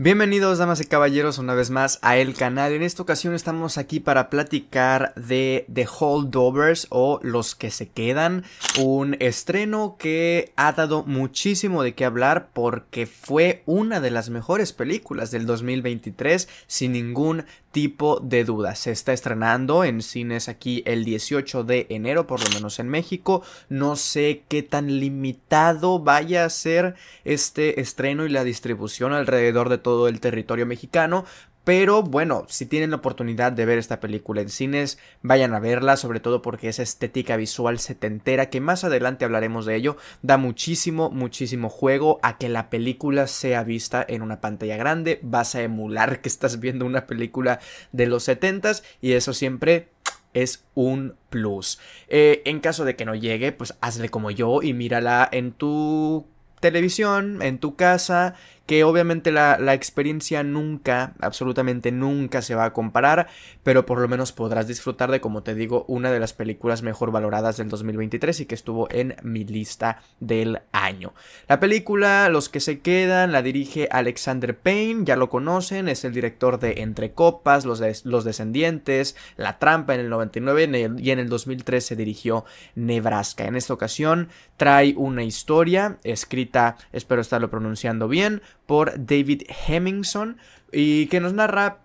Bienvenidos damas y caballeros una vez más a el canal. En esta ocasión estamos aquí para platicar de The Holdovers o Los que se quedan, un estreno que ha dado muchísimo de qué hablar porque fue una de las mejores películas del 2023 sin ningún tipo de duda. Se está estrenando en cines aquí el 18 de enero, por lo menos en México. No sé qué tan limitado vaya a ser este estreno y la distribución alrededor de todo todo el territorio mexicano. Pero bueno, si tienen la oportunidad de ver esta película en cines, vayan a verla, sobre todo porque esa estética visual setentera, que más adelante hablaremos de ello, da muchísimo, muchísimo juego a que la película sea vista en una pantalla grande. Vas a emular que estás viendo una película de los setentas y eso siempre es un plus. Eh, en caso de que no llegue, pues hazle como yo y mírala en tu televisión, en tu casa, que obviamente la, experiencia nunca, absolutamente nunca se va a comparar, pero por lo menos podrás disfrutar de, como te digo, una de las películas mejor valoradas del 2023 y que estuvo en mi lista del año. La película, Los que se quedan, la dirige Alexander Payne, ya lo conocen, es el director de Entre Copas, Los, los Descendientes, La Trampa en el 99 y en el 2003 se dirigió Nebraska. En esta ocasión trae una historia escrita espero estarlo pronunciando bien, por David Hemmingson y que nos narra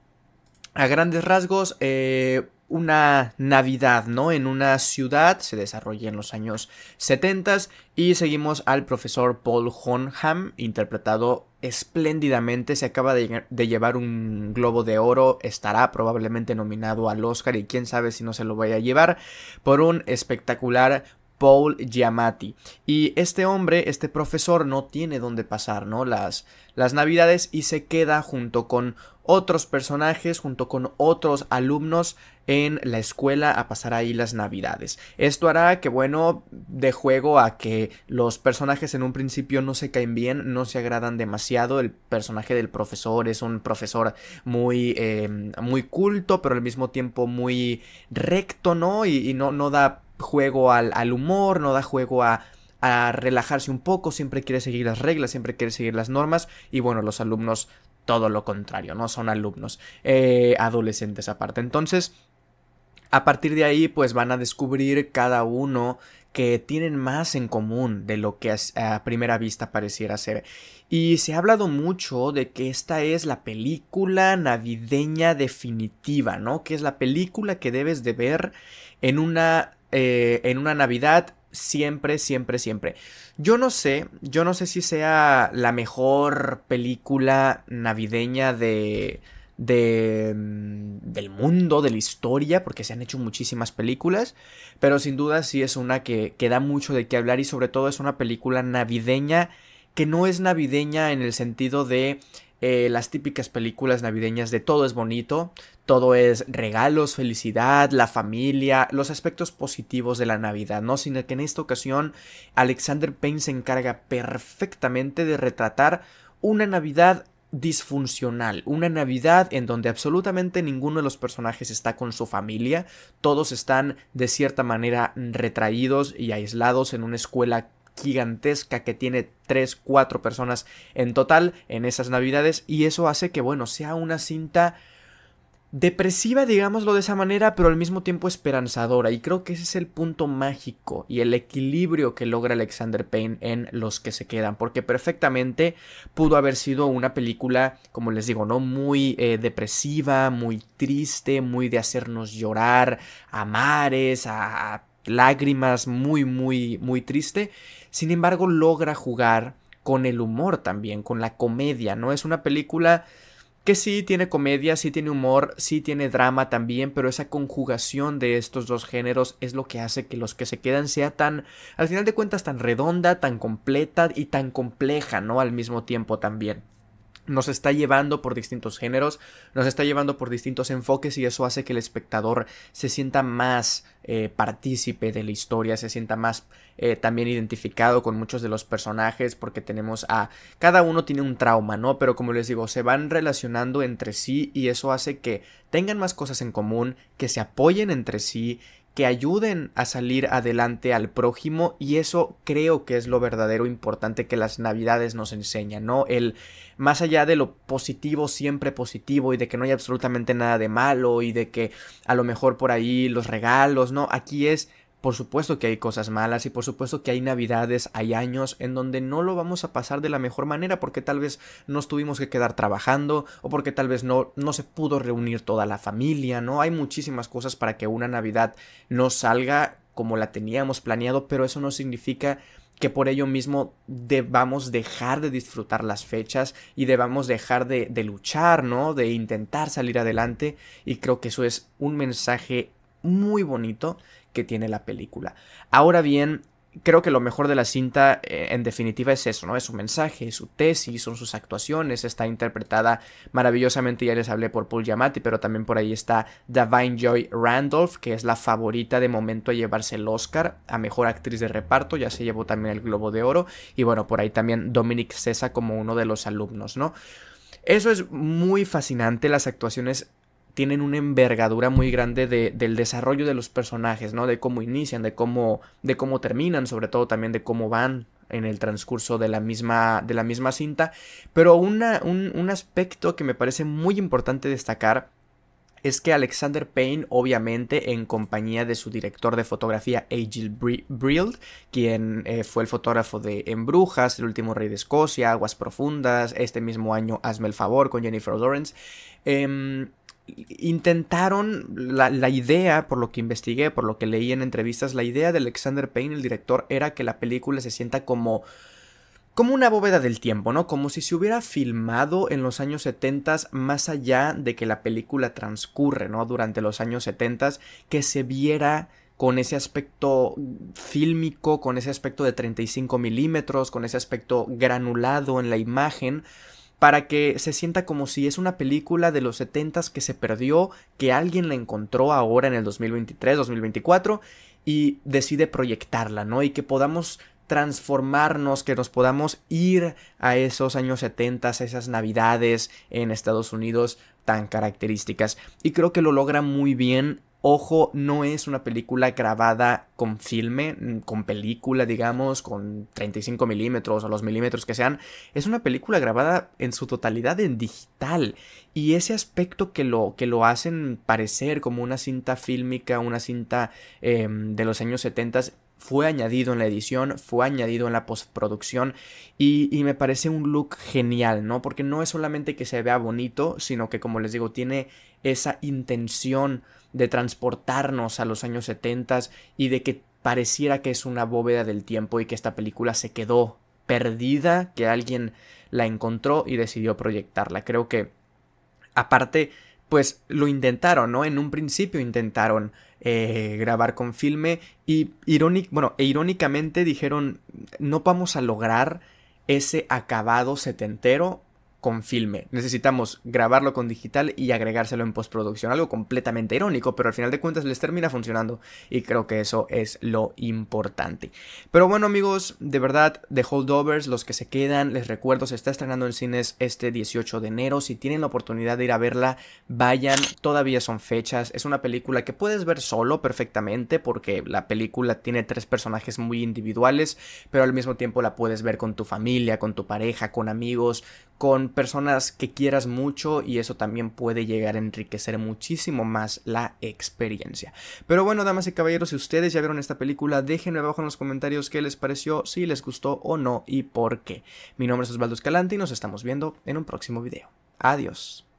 a grandes rasgos eh, una Navidad, ¿no? En una ciudad, se desarrolla en los años 70 y seguimos al profesor Paul Honham, interpretado espléndidamente, se acaba de, de, llevar un globo de oro, estará probablemente nominado al Oscar y quién sabe si no se lo vaya a llevar por un espectacular Paul Giamatti. Y este hombre, este profesor, no tiene dónde pasar, ¿no? Las, las navidades y se queda junto con otros personajes, junto con otros alumnos en la escuela a pasar ahí las navidades. Esto hará que, bueno, de juego a que los personajes en un principio no se caen bien, no se agradan demasiado. El personaje del profesor es un profesor muy, eh, muy culto, pero al mismo tiempo muy recto, ¿no? Y, y no, no da juego al, humor, no da juego a, a relajarse un poco, siempre quiere seguir las reglas, siempre quiere seguir las normas y bueno, los alumnos todo lo contrario, no son alumnos, eh, adolescentes aparte. Entonces, a partir de ahí, pues van a descubrir cada uno que tienen más en común de lo que a primera vista pareciera ser. Y se ha hablado mucho de que esta es la película navideña definitiva, ¿no? Que es la película que debes de ver en una, eh, en una Navidad siempre, siempre, siempre. Yo no sé, yo no sé si sea la mejor película navideña de Mm, del mundo, de la historia, porque se han hecho muchísimas películas, pero sin duda sí es una que, da mucho de qué hablar y sobre todo es una película navideña que no es navideña en el sentido de eh, las típicas películas navideñas de todo es bonito, todo es regalos, felicidad, la familia, los aspectos positivos de la Navidad, ¿no? Sino que en esta ocasión Alexander Payne se encarga perfectamente de retratar una Navidad disfuncional, una Navidad en donde absolutamente ninguno de los personajes está con su familia, todos están de cierta manera retraídos y aislados en una escuela gigantesca que tiene 3, 4 personas en total en esas Navidades y eso hace que bueno, sea una cinta depresiva, digámoslo de esa manera, pero al mismo tiempo esperanzadora. Y creo que ese es el punto mágico y el equilibrio que logra Alexander Payne en Los que se quedan, porque perfectamente pudo haber sido una película, como les digo, ¿no? Muy eh, depresiva, muy triste, muy de hacernos llorar a mares, a lágrimas, muy, muy, muy triste. Sin embargo, logra jugar con el humor también, con la comedia, ¿no? Es una película que sí tiene comedia, sí tiene humor, sí tiene drama también, pero esa conjugación de estos dos géneros es lo que hace que los que se quedan sea tan, al final de cuentas, tan redonda, tan completa y tan compleja, ¿no? Al mismo tiempo también nos está llevando por distintos géneros, nos está llevando por distintos enfoques y eso hace que el espectador se sienta más eh, partícipe de la historia, se sienta más eh, también identificado con muchos de los personajes porque tenemos a... cada uno tiene un trauma, ¿no? Pero como les digo, se van relacionando entre sí y eso hace que tengan más cosas en común, que se apoyen entre sí que ayuden a salir adelante al prójimo y eso creo que es lo verdadero importante que las navidades nos enseñan, ¿no? El más allá de lo positivo, siempre positivo y de que no hay absolutamente nada de malo y de que a lo mejor por ahí los regalos, ¿no? Aquí es por supuesto que hay cosas malas y por supuesto que hay navidades, hay años en donde no lo vamos a pasar de la mejor manera porque tal vez nos tuvimos que quedar trabajando o porque tal vez no, no se pudo reunir toda la familia, ¿no? Hay muchísimas cosas para que una Navidad no salga como la teníamos planeado, pero eso no significa que por ello mismo debamos dejar de disfrutar las fechas y debamos dejar de, de luchar, ¿no? De intentar salir adelante y creo que eso es un mensaje muy bonito que tiene la película. Ahora bien, creo que lo mejor de la cinta eh, en definitiva es eso, ¿no? Es su mensaje, su tesis, son sus actuaciones, está interpretada maravillosamente, ya les hablé por Paul Giamatti, pero también por ahí está Divine Joy Randolph, que es la favorita de momento a llevarse el Oscar a Mejor Actriz de Reparto, ya se llevó también el Globo de Oro, y bueno, por ahí también Dominic César como uno de los alumnos, ¿no? Eso es muy fascinante, las actuaciones tienen una envergadura muy grande de, del desarrollo de los personajes, ¿no? De cómo inician, de cómo, de cómo terminan, sobre todo también de cómo van en el transcurso de la misma, de la misma cinta. Pero un, aspecto que me parece muy importante destacar es que Alexander Payne, obviamente en compañía de su director de fotografía, Agil Brild, quien eh, fue el fotógrafo de En Brujas, El último rey de Escocia, Aguas Profundas, este mismo año Hazme el favor con Jennifer Lawrence, em, intentaron la, idea, por lo que investigué, por lo que leí en entrevistas, la idea de Alexander Payne, el director, era que la película se sienta como como una bóveda del tiempo, ¿no? Como si se hubiera filmado en los años 70 más allá de que la película transcurre, ¿no? Durante los años 70 que se viera con ese aspecto fílmico, con ese aspecto de 35 milímetros, con ese aspecto granulado en la imagen para que se sienta como si es una película de los 70 que se perdió, que alguien la encontró ahora en el 2023, 2024 y decide proyectarla, ¿no? Y que podamos transformarnos, que nos podamos ir a esos años 70, a esas navidades en Estados Unidos tan características. Y creo que lo logra muy bien Ojo, no es una película grabada con filme, mm, con película, digamos, con 35 milímetros o los milímetros que sean. Es una película grabada en su totalidad en digital. Y ese aspecto que lo, que lo hacen parecer como una cinta fílmica, una cinta em, de los años 70, fue añadido en la edición, fue añadido en la postproducción y, me parece un look genial, ¿no? Porque no es solamente que se vea bonito, sino que como les digo, tiene esa intención de transportarnos a los años 70 y de que pareciera que es una bóveda del tiempo y que esta película se quedó perdida, que alguien la encontró y decidió proyectarla. Creo que aparte pues lo intentaron, ¿no? En un principio intentaron eh, grabar con filme y bueno, e irónicamente dijeron, no vamos a lograr ese acabado setentero con filme. Necesitamos grabarlo con digital y agregárselo en postproducción. Algo completamente irónico, pero al final de cuentas les termina funcionando. Y creo que eso es lo importante. Pero bueno, amigos, de verdad, de Holdovers, los que se quedan, les recuerdo, se está estrenando en cines este 18 de enero. Si tienen la oportunidad de ir a verla, vayan. Todavía son fechas. Es una película que puedes ver solo perfectamente, porque la película tiene tres personajes muy individuales, pero al mismo tiempo la puedes ver con tu familia, con tu pareja, con amigos, con personas que quieras mucho y eso también puede llegar a enriquecer muchísimo más la experiencia. Pero bueno, damas y caballeros, si ustedes ya vieron esta película, déjenme abajo en los comentarios qué les pareció, si les gustó o no y por qué. Mi nombre es Osvaldo Escalante y nos estamos viendo en un próximo video. Adiós.